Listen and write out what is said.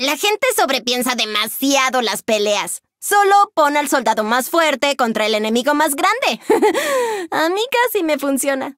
La gente sobrepiensa demasiado las peleas. Solo pone al soldado más fuerte contra el enemigo más grande. A mí casi me funciona.